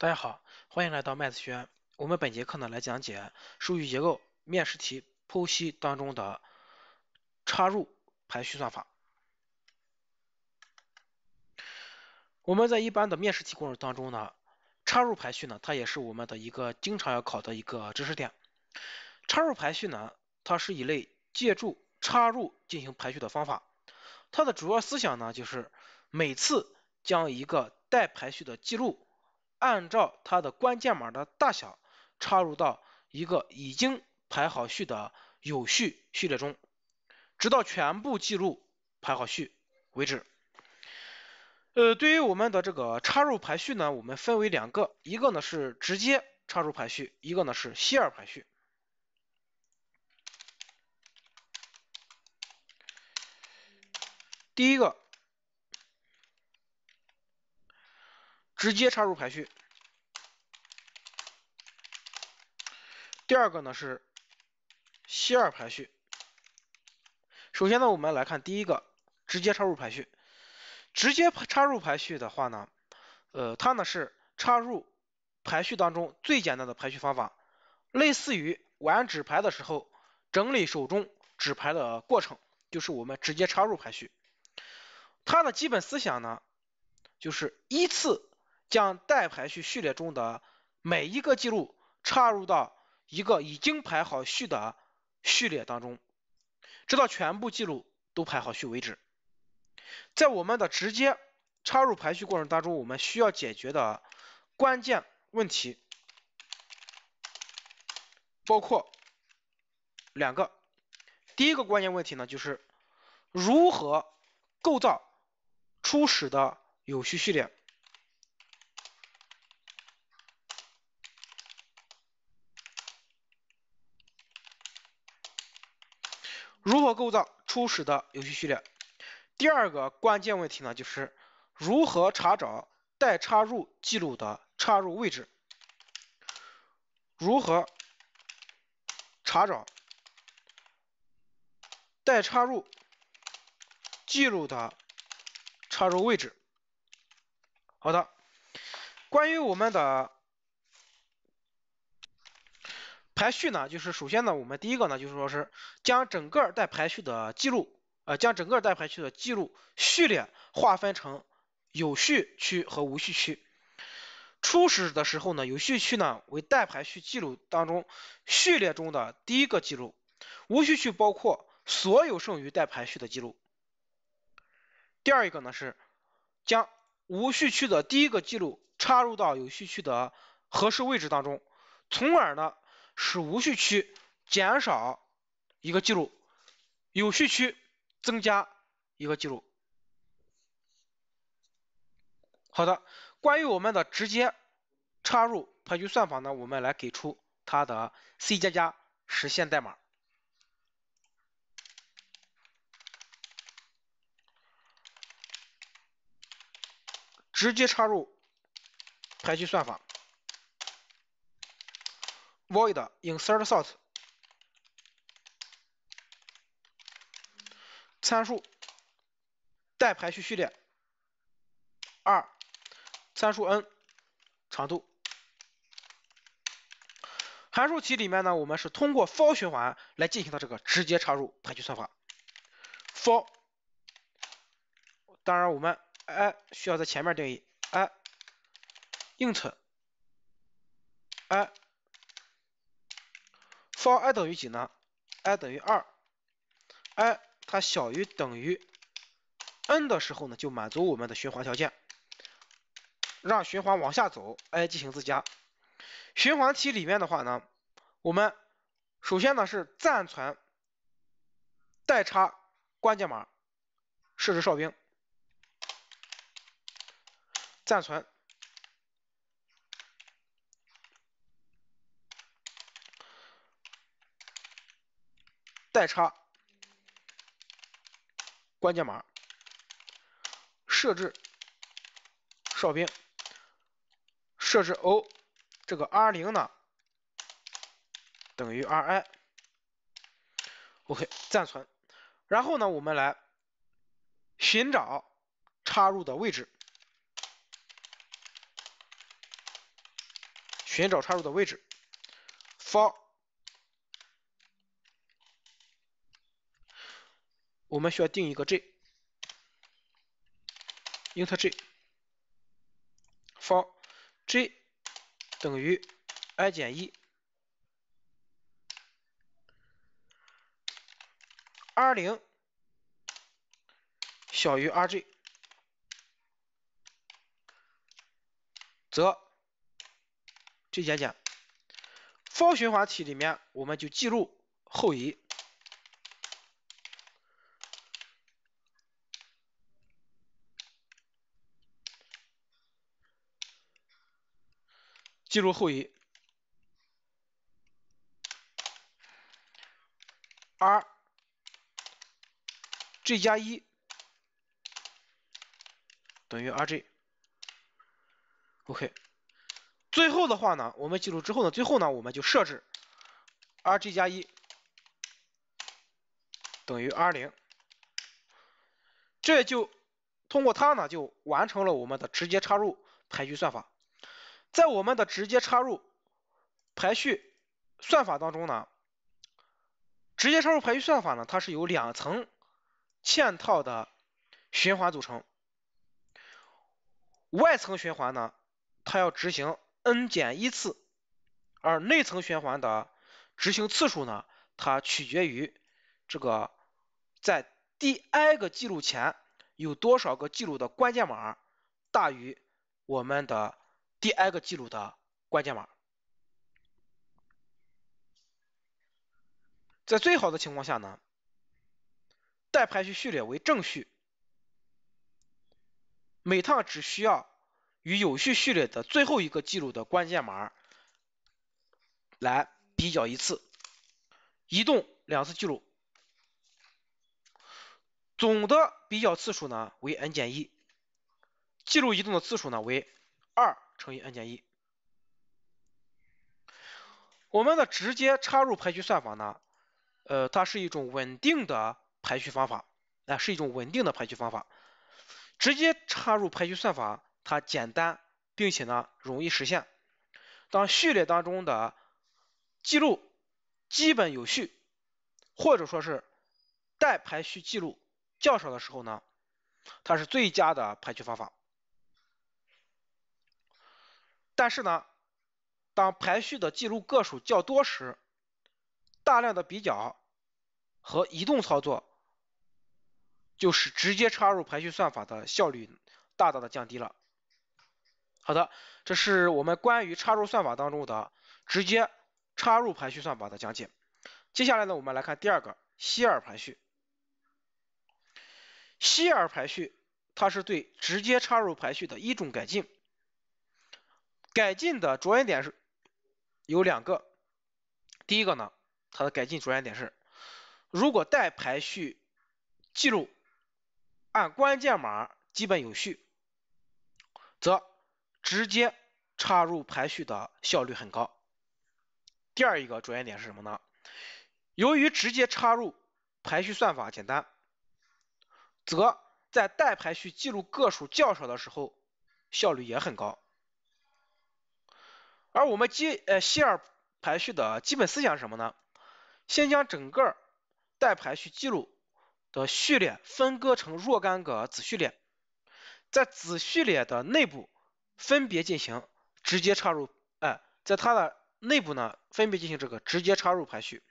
大家好，欢迎来到麦子轩。我们本节课呢来讲解数据结构面试题剖析当中的插入排序算法。我们在一般的面试题过程当中呢，插入排序呢，它也是我们的一个经常要考的一个知识点。插入排序呢，它是一类借助插入进行排序的方法。它的主要思想呢，就是每次将一个待排序的记录。按照它的关键码的大小插入到一个已经排好序的有序序列中，直到全部记录排好序为止。呃，对于我们的这个插入排序呢，我们分为两个，一个呢是直接插入排序，一个呢是希尔排序。第一个。直接插入排序，第二个呢是 c 二排序。首先呢，我们来看第一个直接插入排序。直接插入排序的话呢，呃，它呢是插入排序当中最简单的排序方法，类似于玩纸牌的时候整理手中纸牌的过程，就是我们直接插入排序。它的基本思想呢，就是依次。将待排序序列中的每一个记录插入到一个已经排好序的序列当中，直到全部记录都排好序为止。在我们的直接插入排序过程当中，我们需要解决的关键问题包括两个。第一个关键问题呢，就是如何构造初始的有序序列。如何构造初始的游戏序列？第二个关键问题呢，就是如何查找待插入记录的插入位置？如何查找待插入记录的插入位置？好的，关于我们的。排序呢，就是首先呢，我们第一个呢，就是说是将整个待排序的记录，呃，将整个待排序的记录序列划分成有序区和无序区。初始的时候呢，有序区呢为待排序记录当中序列中的第一个记录，无序区包括所有剩余待排序的记录。第二一个呢是将无序区的第一个记录插入到有序区的合适位置当中，从而呢。使无序区减少一个记录，有序区增加一个记录。好的，关于我们的直接插入排序算法呢，我们来给出它的 C 加加实现代码。直接插入排序算法。void insertSort，参数待排序序列，二参数 n 长度。函数题里面呢，我们是通过 for 循环来进行的这个直接插入排序算法。for 当然我们哎需要在前面定义哎 int 哎。方 i 等于几呢？i 等于二，i 它小于等于 n 的时候呢，就满足我们的循环条件，让循环往下走，i 进行自加。循环体里面的话呢，我们首先呢是暂存代插关键码，设置哨兵，暂存。再插关键码，设置哨兵，设置 O，这个 R 零呢等于 Ri，OK 暂存，然后呢我们来寻找插入的位置，寻找插入的位置，for 我们需要定一个 j，int j，for j 等于 i 减一，r0 小于 rj，则 j 减减。for 循环体里面，我们就记录后移。记录后移 r g 加一等于 r g o k 最后的话呢，我们记录之后呢，最后呢，我们就设置 r g 加一等于 R 零，这就通过它呢，就完成了我们的直接插入排序算法。在我们的直接插入排序算法当中呢，直接插入排序算法呢，它是由两层嵌套的循环组成。外层循环呢，它要执行 n 减一次，而内层循环的执行次数呢，它取决于这个在第 i 个记录前有多少个记录的关键码大于我们的。第 i 个记录的关键码，在最好的情况下呢，待排序序列为正序，每趟只需要与有序序列的最后一个记录的关键码来比较一次，移动两次记录，总的比较次数呢为 n 减一，记录移动的次数呢为二。乘以 n 减一。我们的直接插入排序算法呢，呃，它是一种稳定的排序方法，哎，是一种稳定的排序方法。直接插入排序算法它简单，并且呢容易实现。当序列当中的记录基本有序，或者说是待排序记录较少的时候呢，它是最佳的排序方法。但是呢，当排序的记录个数较多时，大量的比较和移动操作，就是直接插入排序算法的效率大大的降低了。好的，这是我们关于插入算法当中的直接插入排序算法的讲解。接下来呢，我们来看第二个希尔排序。希尔排序它是对直接插入排序的一种改进。改进的着眼点是有两个，第一个呢，它的改进着眼点是，如果待排序记录按关键码基本有序，则直接插入排序的效率很高。第二一个着眼点是什么呢？由于直接插入排序算法简单，则在待排序记录个数较少的时候，效率也很高。而我们基呃希尔排序的基本思想是什么呢？先将整个待排序记录的序列分割成若干个子序列，在子序列的内部分别进行直接插入，哎，在它的内部呢分别进行这个直接插入排序，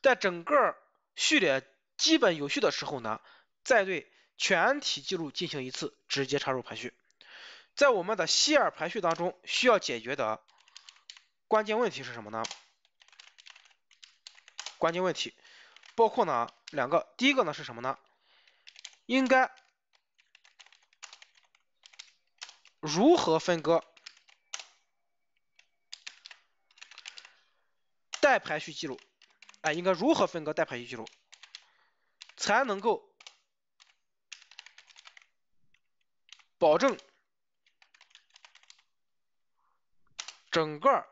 在整个序列基本有序的时候呢，再对全体记录进行一次直接插入排序。在我们的希尔排序当中，需要解决的。关键问题是什么呢？关键问题包括呢两个，第一个呢是什么呢？应该如何分割待排序记录？哎，应该如何分割待排序记录，才能够保证整个？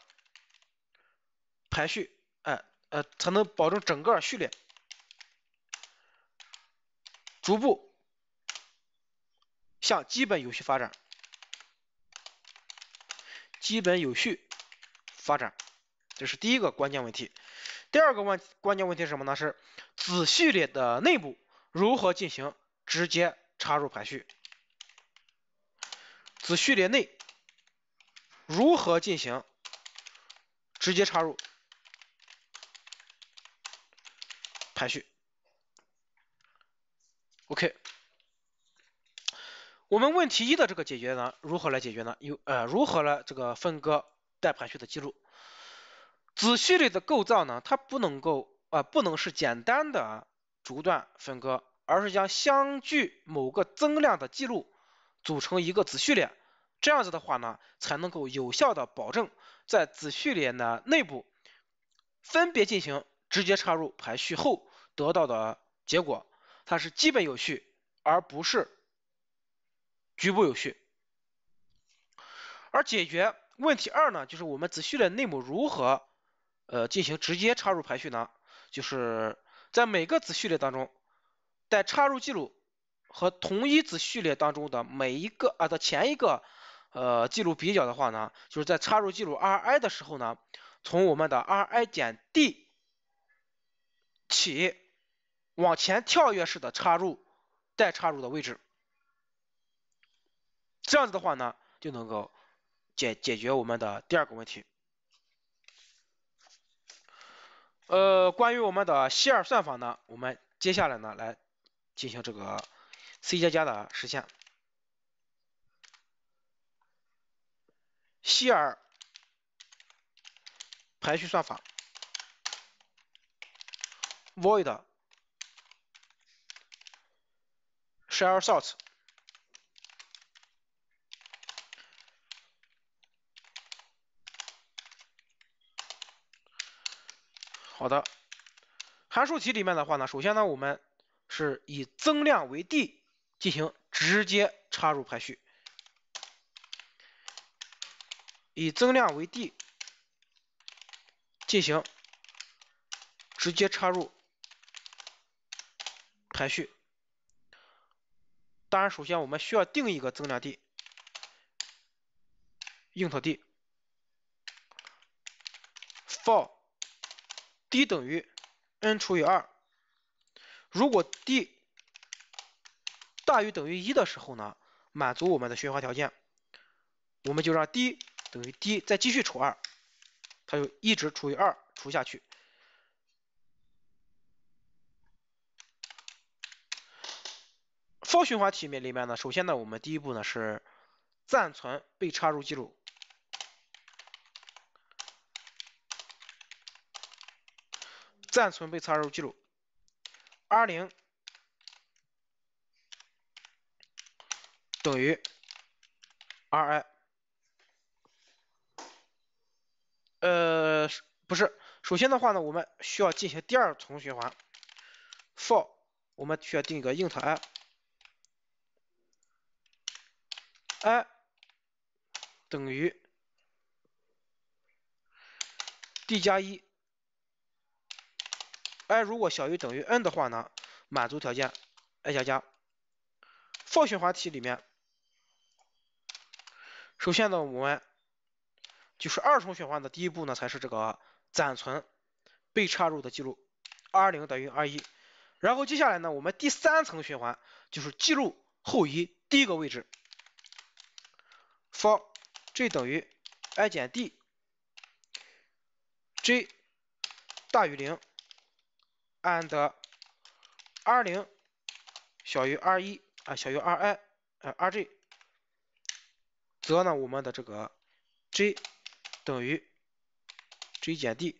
排序，哎，呃，才能保证整个序列逐步向基本有序发展，基本有序发展，这是第一个关键问题。第二个问关键问题是什么呢？是子序列的内部如何进行直接插入排序？子序列内如何进行直接插入？排序，OK，我们问题一的这个解决呢，如何来解决呢？有呃如何来这个分割待排序的记录？子序列的构造呢，它不能够啊不能是简单的逐段分割，而是将相距某个增量的记录组成一个子序列，这样子的话呢，才能够有效的保证在子序列的内部分别进行。直接插入排序后得到的结果，它是基本有序，而不是局部有序。而解决问题二呢，就是我们子序列内部如何呃进行直接插入排序呢？就是在每个子序列当中，在插入记录和同一子序列当中的每一个啊的前一个呃记录比较的话呢，就是在插入记录 Ri 的时候呢，从我们的 Ri 减 d。起，往前跳跃式的插入待插入的位置，这样子的话呢，就能够解解决我们的第二个问题。呃，关于我们的希尔算法呢，我们接下来呢来进行这个 C 加加的实现，希尔排序算法。void s h a r e s o r t 好的，函数题里面的话呢，首先呢，我们是以增量为 d 进行直接插入排序，以增量为 d 进行直接插入。排序，当然首先我们需要定一个增量 d i n 地 d，for d 等于 n 除以二，如果 d 大于等于一的时候呢，满足我们的循环条件，我们就让 d 等于 d 再继续除二，它就一直除以二除下去。多循环体里面呢，首先呢，我们第一步呢是暂存被插入记录，暂存被插入记录，R 零等于 Ri，呃，不是，首先的话呢，我们需要进行第二重循环，for，我们需要定一个 int i。i 等于 d 加一，i 如果小于等于 n 的话呢，满足条件，i 加加。for 循环体里面，首先呢我们就是二重循环的第一步呢才是这个暂存被插入的记录，r0 等于 r1，然后接下来呢我们第三层循环就是记录后移第一个位置。for j 等于 i 减 d，j 大于零，and r 零小于 r 一啊小于 r i 呃 r j，则呢我们的这个 j 等于 j 减 d。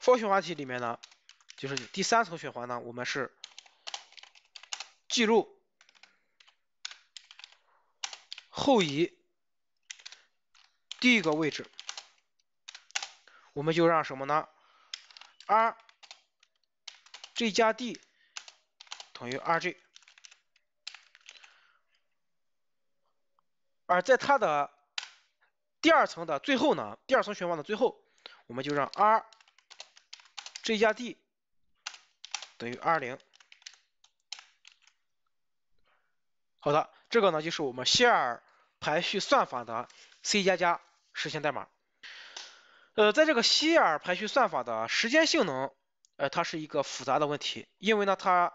for 循环体里面呢，就是第三层循环呢，我们是。记录后移第一个位置，我们就让什么呢？Rj 加 d 等于 Rj。而在它的第二层的最后呢，第二层循环的最后，我们就让 Rj 加 d 等于 R 零。好的，这个呢就是我们希尔排序算法的 C 加加实现代码。呃，在这个希尔排序算法的时间性能，呃，它是一个复杂的问题，因为呢，它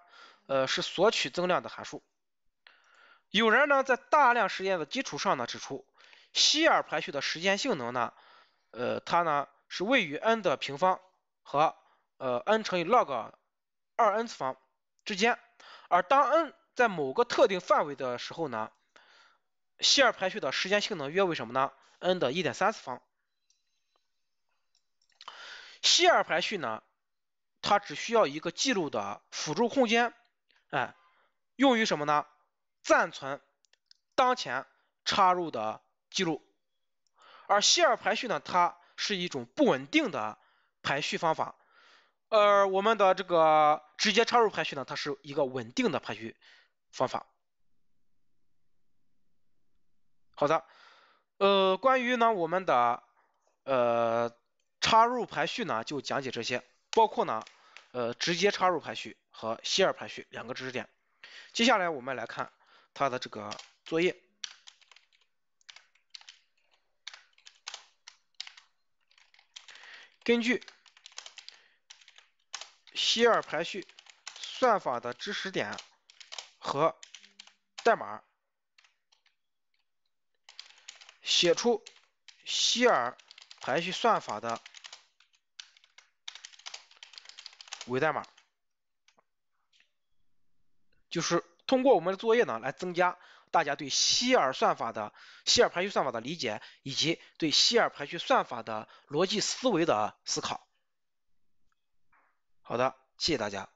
呃是索取增量的函数。有人呢在大量实验的基础上呢指出，希尔排序的时间性能呢，呃，它呢是位于 n 的平方和呃 n 乘以 log 2n 次方之间，而当 n 在某个特定范围的时候呢，希尔排序的时间性能约为什么呢？n 的一点三次方。希尔排序呢，它只需要一个记录的辅助空间，哎，用于什么呢？暂存当前插入的记录。而希尔排序呢，它是一种不稳定的排序方法。呃，我们的这个直接插入排序呢，它是一个稳定的排序。方法。好的，呃，关于呢我们的呃插入排序呢就讲解这些，包括呢呃直接插入排序和希尔排序两个知识点。接下来我们来看它的这个作业。根据希尔排序算法的知识点。和代码写出希尔排序算法的伪代码，就是通过我们的作业呢，来增加大家对希尔算法的希尔排序算法的理解，以及对希尔排序算法的逻辑思维的思考。好的，谢谢大家。